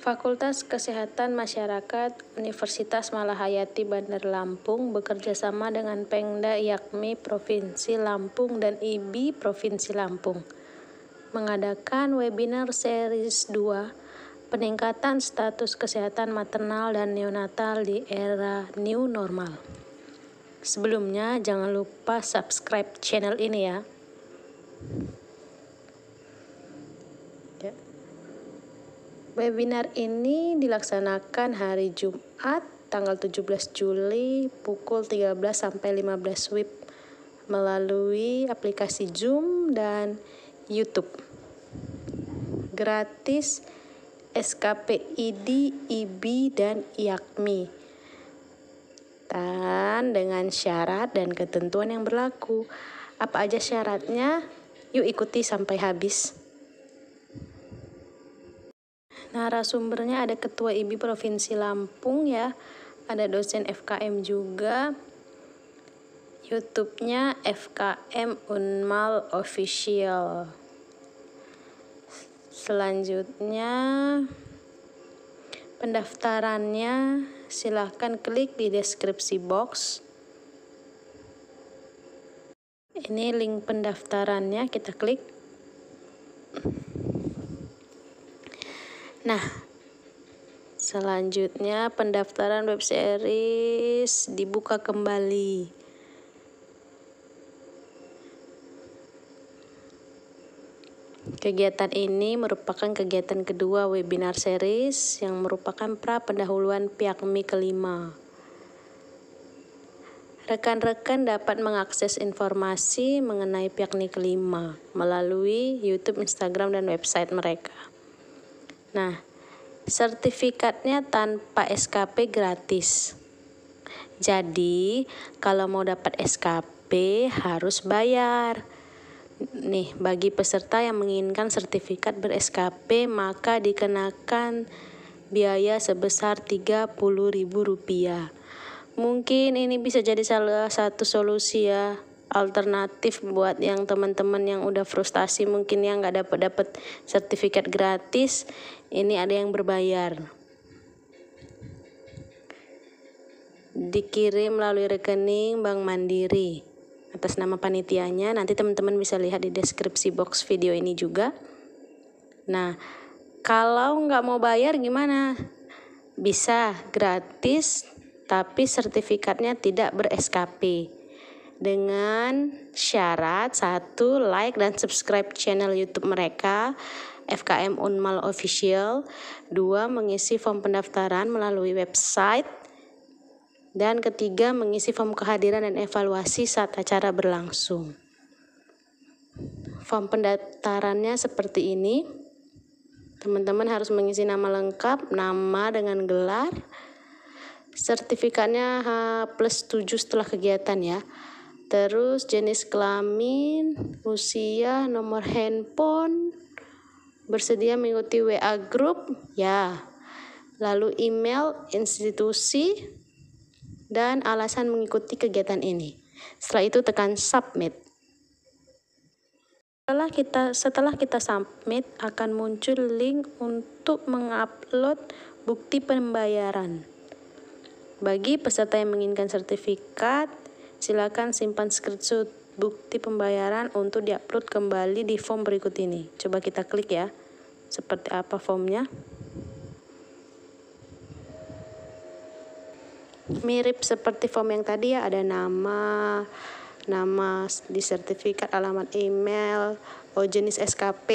Fakultas Kesehatan Masyarakat Universitas Malahayati Bandar Lampung bekerja sama dengan Pengda Yakmi Provinsi Lampung dan IBI Provinsi Lampung mengadakan webinar series 2 peningkatan status kesehatan maternal dan neonatal di era new normal. Sebelumnya jangan lupa subscribe channel ini ya. Yeah. Webinar ini dilaksanakan hari Jumat tanggal 17 Juli pukul 13 sampai 15 WIB melalui aplikasi Zoom dan YouTube. Gratis SKPID, IB, dan IAKMI. Dan dengan syarat dan ketentuan yang berlaku. Apa aja syaratnya? Yuk ikuti sampai habis narasumbernya ada Ketua IBI Provinsi Lampung ya, ada dosen FKM juga. YouTube-nya FKM Unmal Official. Selanjutnya pendaftarannya silahkan klik di deskripsi box. Ini link pendaftarannya kita klik. Nah, selanjutnya pendaftaran web series dibuka kembali. Kegiatan ini merupakan kegiatan kedua webinar series yang merupakan pra pendahuluan pihak MI kelima. Rekan-rekan dapat mengakses informasi mengenai pihak MI kelima melalui YouTube, Instagram, dan website mereka. Nah, sertifikatnya tanpa SKP gratis. Jadi, kalau mau dapat SKP harus bayar. Nih, bagi peserta yang menginginkan sertifikat ber-SKP maka dikenakan biaya sebesar Rp30.000. Mungkin ini bisa jadi salah satu solusi ya alternatif buat yang teman-teman yang udah frustasi mungkin yang nggak dapat dapat sertifikat gratis ini ada yang berbayar dikirim melalui rekening Bank Mandiri atas nama panitianya nanti teman-teman bisa lihat di deskripsi box video ini juga nah kalau nggak mau bayar gimana bisa gratis tapi sertifikatnya tidak ber SKP dengan syarat satu like dan subscribe channel YouTube mereka FKM Unmal Official, dua mengisi form pendaftaran melalui website dan ketiga mengisi form kehadiran dan evaluasi saat acara berlangsung. Form pendaftarannya seperti ini. Teman-teman harus mengisi nama lengkap, nama dengan gelar, sertifikatnya H plus 7 setelah kegiatan ya terus jenis kelamin, usia, nomor handphone, bersedia mengikuti WA group, ya. Lalu email, institusi, dan alasan mengikuti kegiatan ini. Setelah itu tekan submit. Setelah kita setelah kita submit akan muncul link untuk mengupload bukti pembayaran. Bagi peserta yang menginginkan sertifikat, Silakan simpan screenshot bukti pembayaran untuk diupload kembali di form berikut ini. Coba kita klik ya. Seperti apa formnya? Mirip seperti form yang tadi ya, ada nama, nama di sertifikat, alamat email, oh jenis SKP,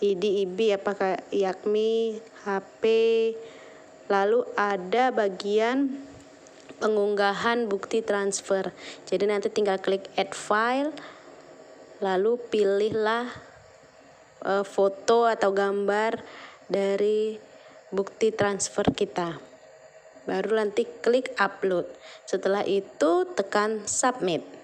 ID IB apakah yakni HP. Lalu ada bagian pengunggahan bukti transfer. Jadi nanti tinggal klik add file lalu pilihlah e, foto atau gambar dari bukti transfer kita. Baru nanti klik upload. Setelah itu tekan submit.